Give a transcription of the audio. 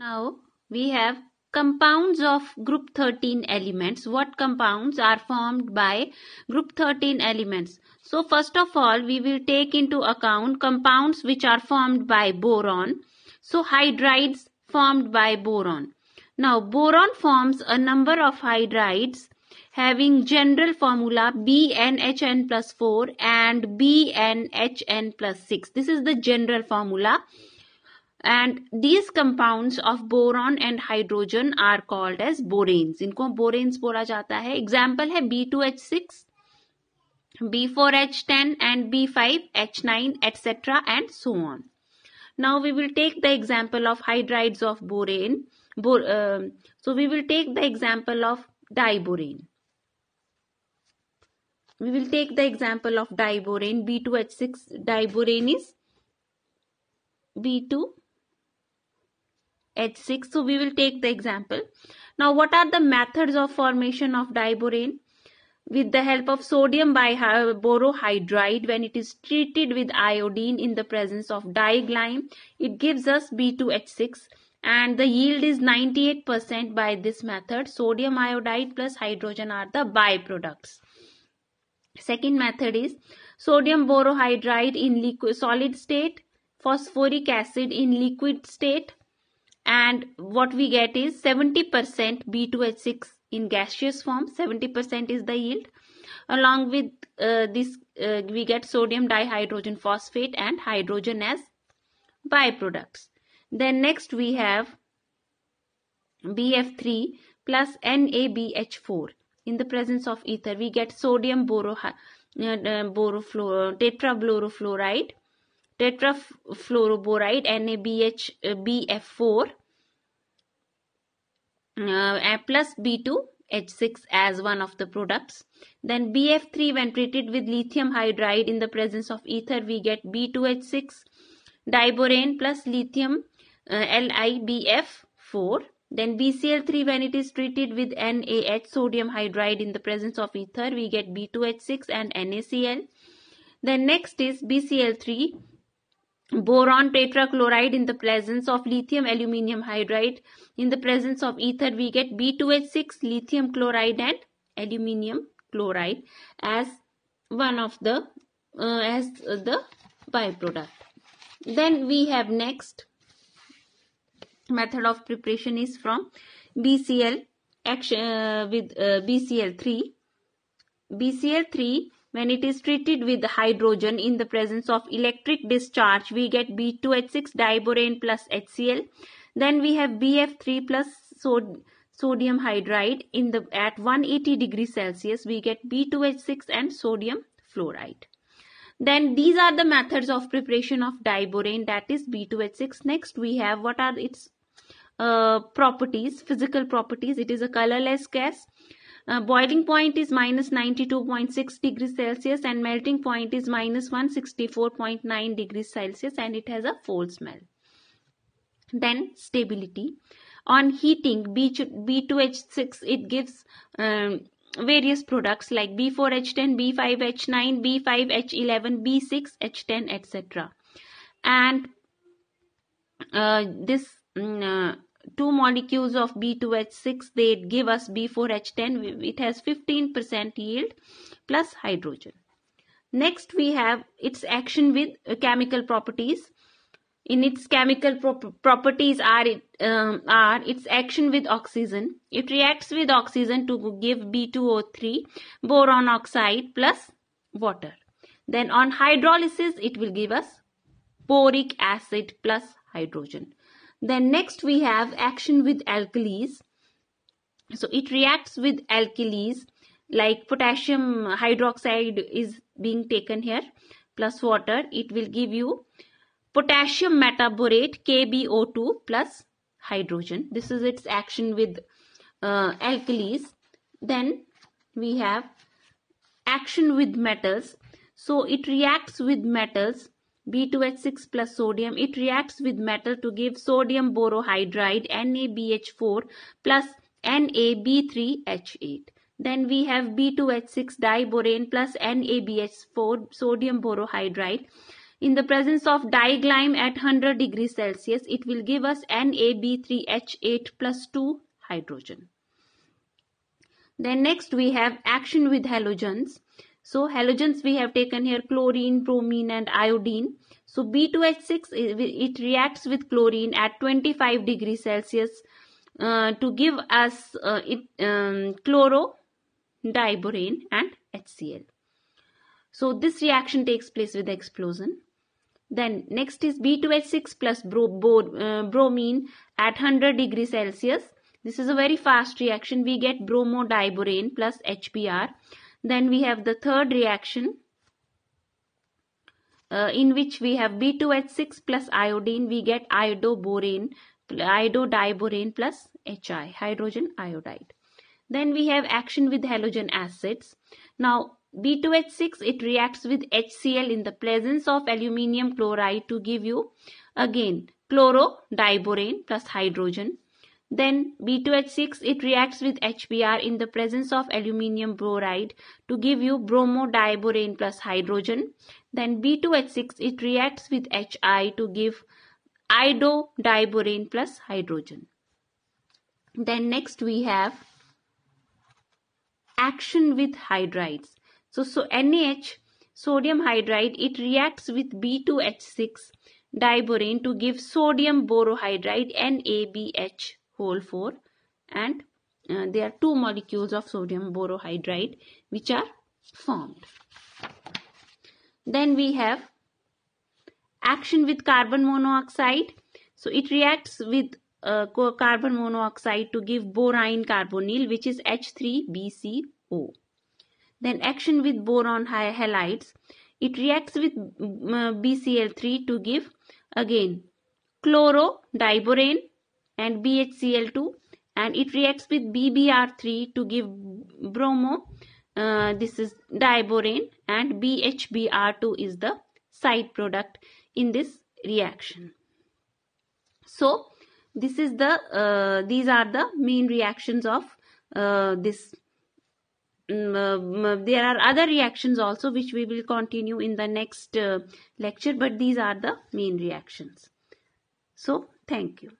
Now we have compounds of group 13 elements. What compounds are formed by group 13 elements? So first of all, we will take into account compounds which are formed by boron. So hydrides formed by boron. Now boron forms a number of hydrides having general formula BnHn plus 4 and BnHn plus 6. This is the general formula and these compounds of boron and hydrogen are called as boranes इनको boranes बोला जाता है example b 2 h B2H6 B4H10 and B5H9 etc and so on now we will take the example of hydrides of borane Bor, uh, so we will take the example of diborane we will take the example of diborane B2H6 diborane is B2 H6. So we will take the example. Now what are the methods of formation of diborane? With the help of sodium borohydride when it is treated with iodine in the presence of diglime, it gives us B2H6 and the yield is 98% by this method. Sodium iodide plus hydrogen are the byproducts. Second method is sodium borohydride in liquid solid state, phosphoric acid in liquid state, and what we get is 70% B2H6 in gaseous form 70% is the yield along with uh, this uh, we get sodium dihydrogen phosphate and hydrogen as byproducts then next we have bf3 plus nabh4 in the presence of ether we get sodium boro uh, uh tetrafluorofluoride tetrafluoroboride nabh uh, bf4 uh, plus B2 H6 as one of the products. Then BF3 when treated with lithium hydride in the presence of ether we get B2H6 diborane plus lithium uh, LiBF4. Then BCl3 when it is treated with NaH sodium hydride in the presence of ether we get B2H6 and NaCl. Then next is BCl3 boron tetrachloride in the presence of lithium aluminium hydride in the presence of ether we get b2h6 lithium chloride and aluminium chloride as one of the uh, as the byproduct then we have next method of preparation is from bcl action uh, with uh, bcl3 bcl3 when it is treated with hydrogen in the presence of electric discharge, we get B2H6 diborane plus HCl. Then we have BF3 plus sod sodium hydride. In the At 180 degrees Celsius, we get B2H6 and sodium fluoride. Then these are the methods of preparation of diborane that is B2H6. Next we have what are its uh, properties, physical properties. It is a colorless gas. Uh, boiling point is minus 92.6 degrees Celsius and melting point is minus 164.9 degrees Celsius and it has a foul smell. Then stability. On heating B2H6 it gives um, various products like B4H10, B5H9, B5H11, B6H10 etc. And uh, this mm, uh, two molecules of B2H6, they give us B4H10. It has 15% yield plus hydrogen. Next, we have its action with uh, chemical properties. In its chemical pro properties are, it, um, are its action with oxygen. It reacts with oxygen to give B2O3, boron oxide plus water. Then on hydrolysis, it will give us boric acid plus hydrogen. Then next we have action with alkalis. So it reacts with alkalis like potassium hydroxide is being taken here plus water. It will give you potassium metaborate KBO2 plus hydrogen. This is its action with uh, alkalis. Then we have action with metals. So it reacts with metals B2H6 plus sodium. It reacts with metal to give sodium borohydride NaBH4 plus NaB3H8. Then we have B2H6 diborane plus NaBH4 sodium borohydride. In the presence of diglyme at 100 degrees Celsius, it will give us NaB3H8 plus 2 hydrogen. Then next we have action with halogens. So halogens we have taken here chlorine, bromine and iodine. So B2H6, it reacts with chlorine at 25 degree Celsius uh, to give us uh, it, um, chlorodiborane and HCl. So this reaction takes place with explosion. Then next is B2H6 plus bro, bro, uh, bromine at 100 degree Celsius. This is a very fast reaction. We get bromodiborane plus HBr. Then we have the third reaction uh, in which we have B2H6 plus iodine. We get iodoborane, iododiborane plus HI, hydrogen iodide. Then we have action with halogen acids. Now B2H6 it reacts with HCl in the presence of aluminium chloride to give you again chlorodiborane plus hydrogen then B2H6 it reacts with HBr in the presence of aluminium boride to give you bromodiborane plus hydrogen. Then B2H6 it reacts with HI to give iododiborane plus hydrogen. Then next we have action with hydrides. So, so NH sodium hydride it reacts with B2H6 diborane to give sodium borohydride NaBH whole 4 and uh, there are two molecules of sodium borohydride which are formed. Then we have action with carbon monoxide. So it reacts with uh, carbon monoxide to give borine carbonyl which is H3BCO. Then action with boron halides. It reacts with uh, BCl3 to give again chlorodiborane and BHCl2 and it reacts with BBr3 to give bromo. Uh, this is diborane and BHBr2 is the side product in this reaction. So this is the uh, these are the main reactions of uh, this. Um, there are other reactions also which we will continue in the next uh, lecture but these are the main reactions. So thank you.